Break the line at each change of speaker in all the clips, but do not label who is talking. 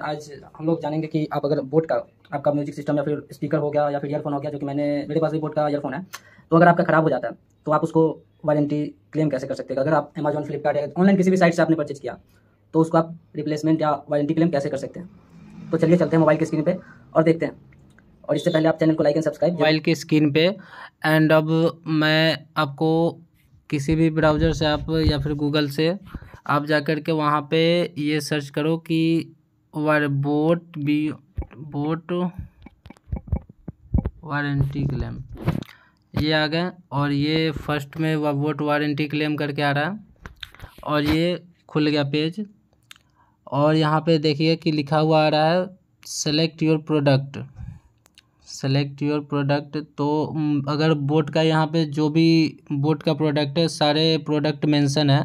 आज हम लोग जानेंगे कि आप अगर बोट का आपका म्यूजिक सिस्टम या फिर स्पीकर हो गया या फिर ईयरफोन हो गया जो कि मैंने मेरे पास भी बोट का ईयरफोन है तो अगर आपका खराब हो जाता है तो आप उसको वारंटी क्लेम कैसे कर सकते हैं अगर आप अमेजॉन फ्लिपकार्ट या ऑनलाइन किसी भी साइट से आपने परचेज किया तो उसको आप रिप्लेसमेंट या वारंटी क्लेम कैसे कर सकते हैं तो चलिए चलते हैं मोबाइल की स्क्रीन पर और देखते हैं और इससे पहले आप चैनल को लाइक एंड सब्सक्राइब मोबाइल की स्क्रीन पे एंड अब मैं आपको किसी भी ब्राउज़र से आप या फिर गूगल से आप जा कर के वहाँ पर ये सर्च करो कि boat B boat warranty claim ये आ गए और ये फर्स्ट में बोट वारंटी क्लेम करके आ रहा है और ये खुल गया पेज और यहाँ पे देखिए कि लिखा हुआ आ रहा है select your product select your product तो अगर बोट का यहाँ पे जो भी बोट का प्रोडक्ट है सारे प्रोडक्ट मेंशन है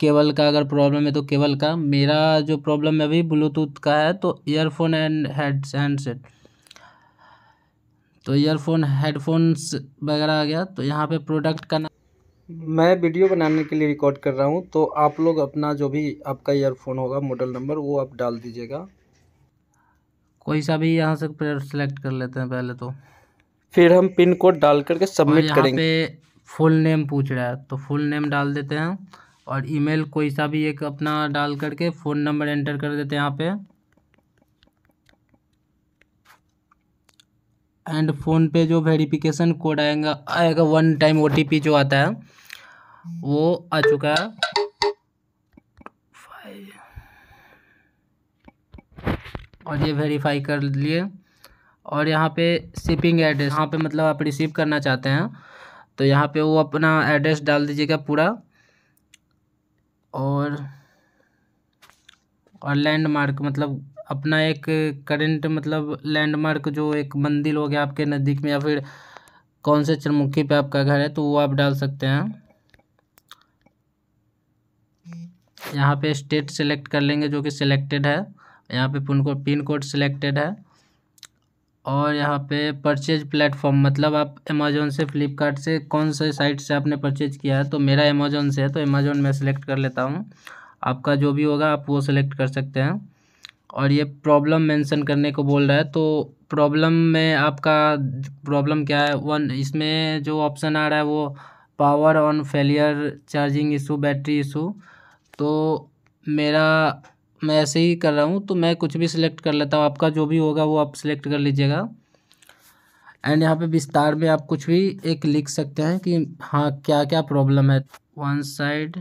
केबल का अगर प्रॉब्लम है तो केबल का मेरा जो प्रॉब्लम है अभी ब्लूटूथ का है तो ईयरफोन एंड हेड हैंडसेट तो ईयरफोन हेडफोन्स वगैरह आ गया तो यहाँ पे प्रोडक्ट का नाम मैं वीडियो बनाने के लिए रिकॉर्ड कर रहा हूँ तो आप लोग अपना जो भी आपका ईयरफोन होगा मॉडल नंबर वो आप डाल दीजिएगा कोई सा भी यहाँ से सेलेक्ट कर लेते हैं पहले तो फिर हम पिन कोड डाल करके सबमिट करेंगे पे फुल नेम पूछ रहा है तो फुल नेम डाल देते हैं और ईमेल कोई सा भी एक अपना डाल करके फ़ोन नंबर एंटर कर देते हैं यहाँ पे एंड फ़ोन पे जो वेरिफिकेशन कोड आएगा आएगा वन टाइम ओ जो आता है वो आ चुका है और ये वेरीफाई कर लिए और यहाँ पे शिपिंग एड्रेस यहाँ पे मतलब आप रिसीव करना चाहते हैं तो यहाँ पे वो अपना एड्रेस डाल दीजिएगा पूरा और और लैंडमार्क मतलब अपना एक करेंट मतलब लैंडमार्क जो एक मंदिर हो गया आपके नज़दीक में या फिर कौन से चरमुखी पे आपका घर है तो वो आप डाल सकते हैं यहाँ पे स्टेट सेलेक्ट कर लेंगे जो कि सिलेक्टेड है यहाँ पे pin code pin code selected है और यहाँ पे परचेज प्लेटफॉर्म मतलब आप अमेजोन से फ्लिपकार्ट से कौन से साइट से आपने परचेज किया है तो मेरा अमेजोन से है तो अमेजोन में सेलेक्ट कर लेता हूँ आपका जो भी होगा आप वो सेलेक्ट कर सकते हैं और ये प्रॉब्लम मेंशन करने को बोल रहा है तो प्रॉब्लम में आपका प्रॉब्लम क्या है वन इसमें जो ऑप्शन आ रहा है वो power on failure charging issue battery issue तो मेरा मैं ऐसे ही कर रहा हूँ तो मैं कुछ भी सिलेक्ट कर लेता हूँ आपका जो भी होगा वो आप सिलेक्ट कर लीजिएगा एंड यहाँ पे विस्तार में आप कुछ भी एक लिख सकते हैं कि हाँ क्या क्या प्रॉब्लम है वन साइड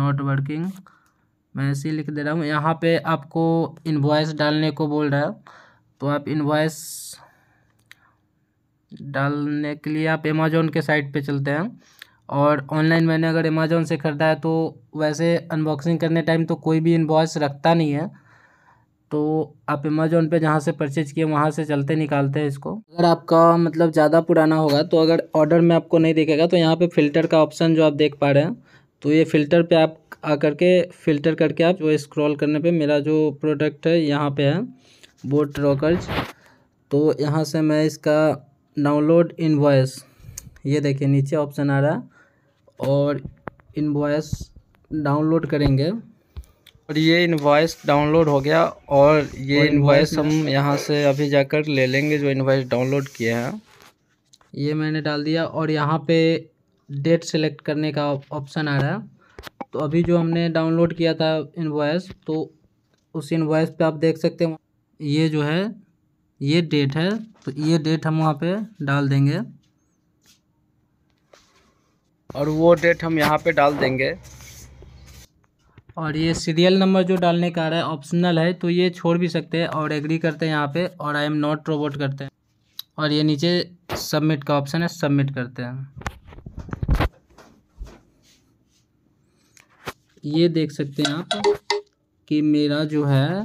नॉट वर्किंग मैं ऐसे ही लिख दे रहा हूँ यहाँ पे आपको इन्वाइस डालने को बोल रहा है तो आप इन्वाइस डालने के लिए आप अमेजोन के साइट पे चलते हैं और ऑनलाइन मैंने अगर अमेजोन से ख़रीदा है तो वैसे अनबॉक्सिंग करने टाइम तो कोई भी इनबॉक्स रखता नहीं है तो आप अमेजोन पे जहाँ से परचेज़ किए वहाँ से चलते निकालते हैं इसको अगर आपका मतलब ज़्यादा पुराना होगा तो अगर ऑर्डर में आपको नहीं देखेगा तो यहाँ पे फ़िल्टर का ऑप्शन जो आप देख पा रहे हैं तो ये फ़िल्टर पे आप आकर के फ़िल्टर करके आप जो स्क्रॉल करने पे मेरा जो प्रोडक्ट है यहाँ पे है बोट रॉकर्स तो यहाँ से मैं इसका डाउनलोड इनवॉइस ये देखिए नीचे ऑप्शन आ रहा है और इन्वॉइस डाउनलोड करेंगे और ये इन्वॉइस डाउनलोड हो गया और ये इन्वॉइस हम यहाँ से अभी जाकर ले लेंगे जो इन्वॉइस डाउनलोड किया है ये मैंने डाल दिया और यहाँ पे डेट सेलेक्ट करने का ऑप्शन आ रहा है तो अभी जो हमने डाउनलोड किया था इन्वॉइस तो उस इन्वॉइस पे आप देख सकते हैं ये जो है ये डेट है तो ये डेट हम वहाँ पे डाल देंगे और वो डेट हम यहाँ पे डाल देंगे और ये सीरियल नंबर जो डालने का आ रहा है ऑप्शनल है तो ये छोड़ भी सकते हैं और एग्री करते हैं यहाँ पे और आई एम नॉट रोबोट करते हैं और ये नीचे सबमिट का ऑप्शन है सबमिट करते हैं ये देख सकते हैं आप कि मेरा जो है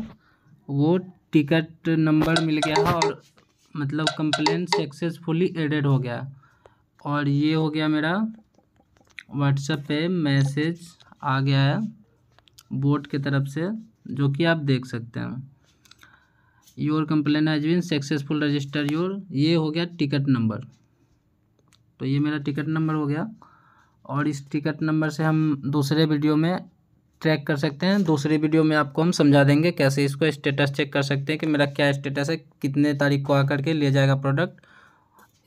वो टिकट नंबर मिल गया है और मतलब कंप्लेन सक्सेसफुली एडेड हो गया और ये हो गया मेरा व्हाट्सएप पे मैसेज आ गया है बोर्ड की तरफ से जो कि आप देख सकते हैं your complain has been successful register your ये हो गया टिकट नंबर तो ये मेरा टिकट नंबर हो गया और इस टिकट नंबर से हम दूसरे वीडियो में ट्रैक कर सकते हैं दूसरे वीडियो में आपको हम समझा देंगे कैसे इसको स्टेटस चेक कर सकते हैं कि मेरा क्या स्टेटस है कितने तारीख को आकर के ले जाएगा प्रोडक्ट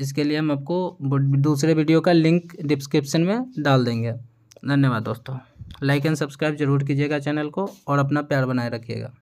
इसके लिए हम आपको दूसरे वीडियो का लिंक डिस्क्रिप्शन में डाल देंगे धन्यवाद दोस्तों लाइक एंड सब्सक्राइब जरूर कीजिएगा चैनल को और अपना प्यार बनाए रखिएगा